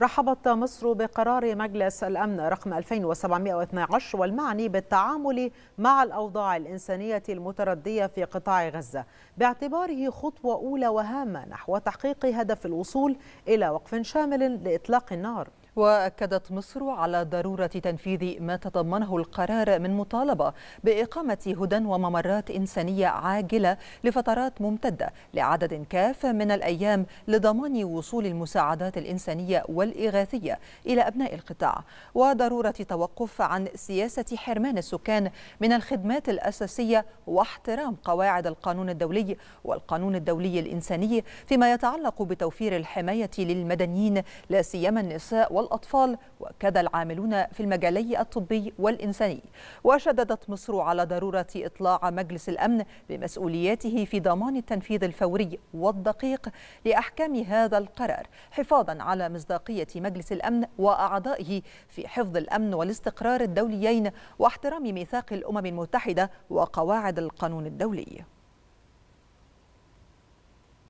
رحبت مصر بقرار مجلس الأمن رقم 2712 والمعني بالتعامل مع الأوضاع الإنسانية المتردية في قطاع غزة باعتباره خطوة أولى وهامة نحو تحقيق هدف الوصول إلى وقف شامل لإطلاق النار واكدت مصر على ضروره تنفيذ ما تضمنه القرار من مطالبه باقامه هدى وممرات انسانيه عاجله لفترات ممتده لعدد كاف من الايام لضمان وصول المساعدات الانسانيه والاغاثيه الى ابناء القطاع وضروره توقف عن سياسه حرمان السكان من الخدمات الاساسيه واحترام قواعد القانون الدولي والقانون الدولي الانساني فيما يتعلق بتوفير الحمايه للمدنيين لا سيما النساء والأطفال وكذا العاملون في المجالي الطبي والإنساني وشددت مصر على ضرورة إطلاع مجلس الأمن بمسؤولياته في ضمان التنفيذ الفوري والدقيق لأحكام هذا القرار حفاظا على مصداقية مجلس الأمن وأعضائه في حفظ الأمن والاستقرار الدوليين واحترام ميثاق الأمم المتحدة وقواعد القانون الدولي